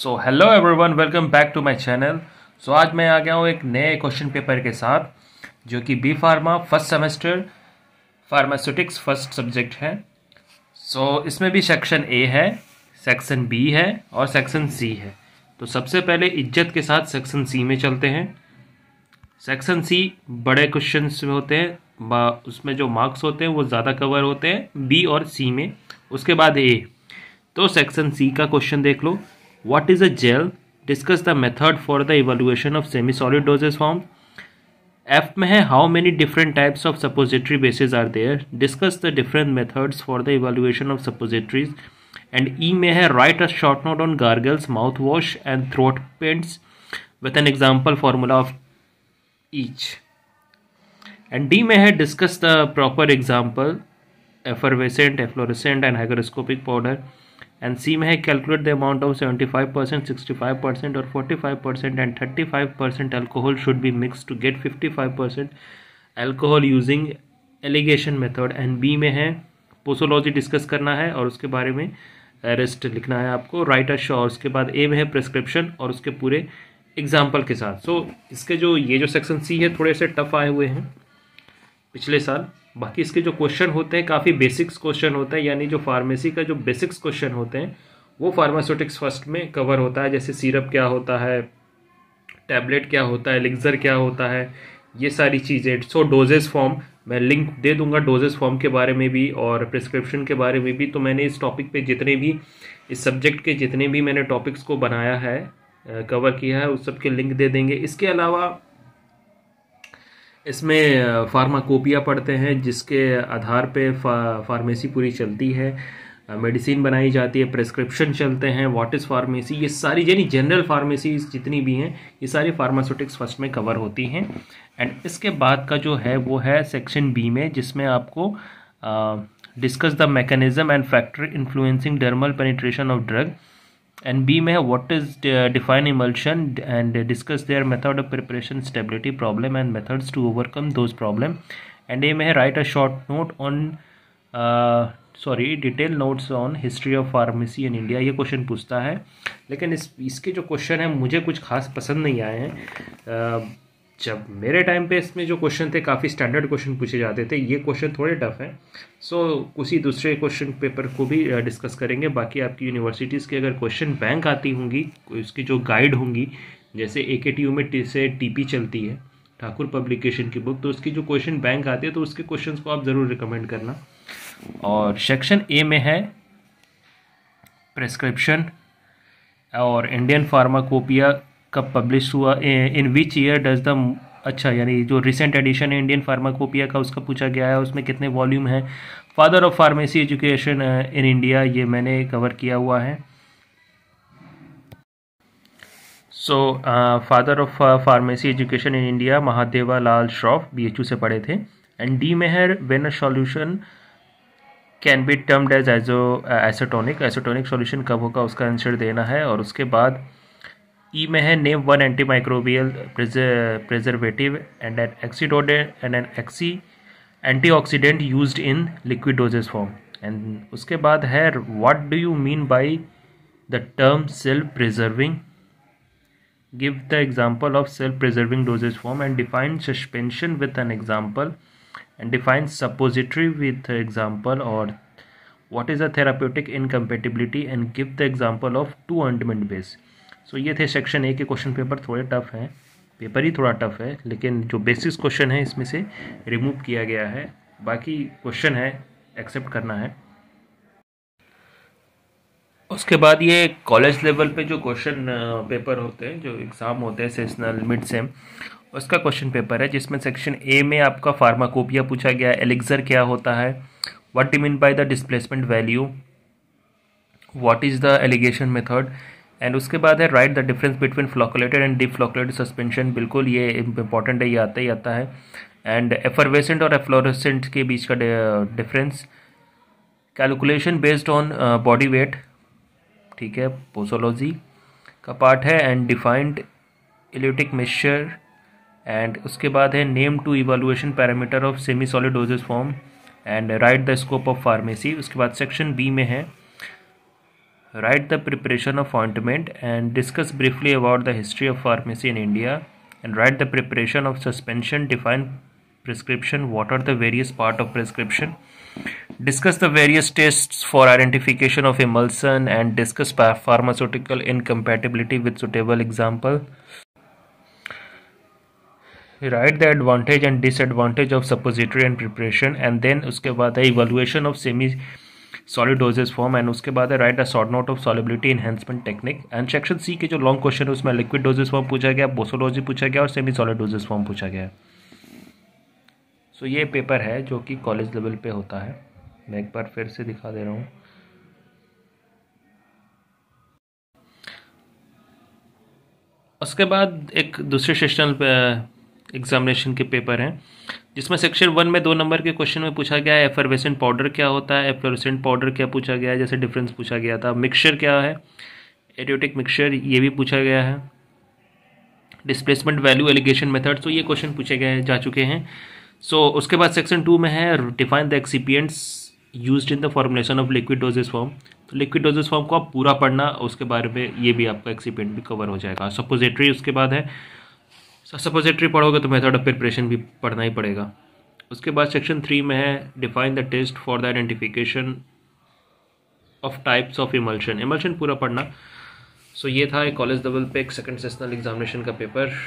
So hello everyone welcome back to my channel so आज मैं आ गया हूँ एक नए क्वेश्चन पेपर के साथ जो कि B pharma first semester pharmaceutics first subject है सो so, इसमें भी सेक्शन ए है सेक्शन बी है और सेक्शन सी है तो सबसे पहले इज्जत के साथ सेक्शन सी में चलते हैं सेक्शन सी बड़े क्वेश्चन में होते हैं उसमें जो मार्क्स होते हैं वो ज़्यादा कवर होते हैं बी और सी में उसके बाद ए तो सेक्शन सी का क्वेश्चन देख लो What is a gel? Discuss the method for the evaluation of semi-solid dosage form. hai how many different types of suppository bases are there. Discuss the different methods for the evaluation of suppositories. And hai write a short note on gargles, mouthwash and throat paints with an example formula of each. And hai discuss the proper example effervescent, efflorescent and hygroscopic powder. And C में है calculate the amount of 75 percent sixty percent और 45 percent and 35 percent alcohol should be mix to get 55 percent alcohol using alligation method and B में है posology discuss करना है और उसके बारे में रेस्ट uh, लिखना है आपको राइट अ शो और उसके बाद ए में है प्रिस्क्रिप्शन और उसके पूरे एग्जाम्पल के साथ सो so, इसके जो ये जो सेक्शन सी है थोड़े से टफ आए हुए हैं पिछले साल बाकी इसके जो क्वेश्चन होते हैं काफ़ी बेसिक्स क्वेश्चन होते हैं यानी जो फार्मेसी का जो बेसिक्स क्वेश्चन होते हैं वो फार्मास्यूटिक्स फर्स्ट में कवर होता है जैसे सीरप क्या होता है टैबलेट क्या होता है एलिक्जर क्या होता है ये सारी चीज़ें सो डोजेज फॉर्म मैं लिंक दे दूंगा डोजेज फॉर्म के बारे में भी और प्रिस्क्रिप्शन के बारे में भी तो मैंने इस टॉपिक पे जितने भी इस सब्जेक्ट के जितने भी मैंने टॉपिक्स को बनाया है कवर किया है उस सब के लिंक दे देंगे इसके अलावा इसमें फार्माकोपिया पढ़ते हैं जिसके आधार पे फा, फार्मेसी पूरी चलती है मेडिसिन बनाई जाती है प्रेस्क्रिप्शन चलते हैं व्हाट इज़ फार्मेसी ये सारी यानी जनरल फार्मेसी जितनी भी हैं ये सारी फार्मास्यूटिक्स फर्स्ट में कवर होती हैं एंड इसके बाद का जो है वो है सेक्शन बी में जिसमें आपको discuss the mechanism and factor influencing dermal penetration of drug and B में है what is define emulsion and discuss their method of preparation stability problem and methods to overcome those problem and A में है write a short note on sorry detail notes on history of pharmacy in India ये question पूछता है लेकिन इस इसके जो question है मुझे कुछ खास पसंद नहीं आए हैं uh, जब मेरे टाइम पे इसमें जो क्वेश्चन थे काफ़ी स्टैंडर्ड क्वेश्चन पूछे जाते थे ये क्वेश्चन थोड़े टफ हैं सो so, उसी दूसरे क्वेश्चन पेपर को भी डिस्कस uh, करेंगे बाकी आपकी यूनिवर्सिटीज़ के अगर क्वेश्चन बैंक आती होंगी उसकी जो गाइड होंगी जैसे ए के टी यू में टी से टी चलती है ठाकुर पब्लिकेशन की बुक तो उसकी जो क्वेश्चन बैंक आती है तो उसके क्वेश्चन को आप ज़रूर रिकमेंड करना और सेक्शन ए में है प्रेस्क्रिप्शन और इंडियन फार्माकोपिया कब पब्लिश हुआ in which year does the अच्छा यानी जो रिसेंट एडिशन है इंडियन फार्माकोपिया का उसका पूछा गया है उसमें कितने वॉल्यूम हैं father of pharmacy education in India ये मैंने कवर किया हुआ है so father of pharmacy education in India Mahadeva Lal Shroff यू से पढ़े थे एंड डी मेहर when a solution can be termed as iso isotonic isotonic solution कब होगा उसका आंसर देना है और उसके बाद ई में है name one anti microbial preservative and N एक्सीडोडेंट and N XC antioxidant use in liquid dosage form and उसके बाद है what do you mean by the term self preserving give the example of self preserving doses form and define suspension with an example and define suppository with example और what is a थेरापोटिक incompatibility and give the example of to अंडमेंट based so ये थे section A के question paper थोड़े tough हैं paper ही थोड़ा tough है लेकिन जो बेसिस क्वेश्चन है इसमें से रिमूव किया गया है बाकी क्वेश्चन है एक्सेप्ट करना है उसके बाद ये कॉलेज लेवल पे जो क्वेश्चन पेपर होते हैं जो एग्ज़ाम होते हैं सेशनल मिड सेम उसका क्वेश्चन पेपर है जिसमें सेक्शन ए में आपका फार्माकोपिया पूछा गया एलिग्जर क्या होता है what do mean by the displacement value what is the alligation method and उसके बाद है write the difference between flocculated and deflocculated suspension बिल्कुल ये इंपॉर्टेंट है ये आता ही आता है एंड एफरवेसेंट और एफ्लोरेसेंट के बीच का difference calculation based on body weight ठीक है पोसोलॉजी का पार्ट है and defined electric mixture and उसके बाद है name two evaluation parameter of semi solid dosage form and write the scope of pharmacy उसके बाद सेक्शन बी में है write the preparation of ointment and discuss briefly about the history of pharmacy in India and write the preparation of suspension define prescription what are the various part of prescription discuss the various tests for identification of emulsion and discuss pharmaceutical incompatibility with suitable example write the advantage and disadvantage of suppository and preparation and then uske baad hai evaluation of semi solid dosage form and उसके बाद है write a short note of solubility enhancement technique and section C के जो long question है उसमें liquid doses form पूछा गया बोसोलॉजी पूछा गया और सेमी सॉलिड डोजेज फॉर्म पूछा गया सो so, ये पेपर है जो कि कॉलेज लेवल पे होता है मैं एक बार फिर से दिखा दे रहा हूँ उसके बाद एक दूसरे सेशनल एग्जामिनेशन के पेपर हैं जिसमें सेक्शन वन में दो नंबर के क्वेश्चन में पूछा गया है एफरवेसेंट पाउडर क्या होता है एफरवेसेंट पाउडर क्या पूछा गया है जैसे डिफरेंस पूछा गया था मिक्सचर क्या है एडियोटिक मिक्सचर ये भी पूछा गया है डिस्प्लेसमेंट वैल्यू एलिगेशन मेथड तो ये क्वेश्चन पूछे गए जा चुके हैं सो so, उसके बाद सेक्शन टू में है define the excipients use in the formulation of liquid dosage form तो लिक्विड डोजेस फॉर्म को आप पूरा पढ़ना उसके बारे में ये भी आपका एक्सीपियंट भी कवर हो जाएगा सपोजिटरी उसके बाद है सपोजिटरी पढ़ोगे तो मेथड ऑफ प्रिपरेशन भी पढ़ना ही पड़ेगा उसके बाद सेक्शन थ्री में है define the test for the identification of types of emulsion emulsion पूरा पढ़ना सो so, ये था कॉलेज लेवल पे एक सेकंड सेशनल एग्जामिनेशन का पेपर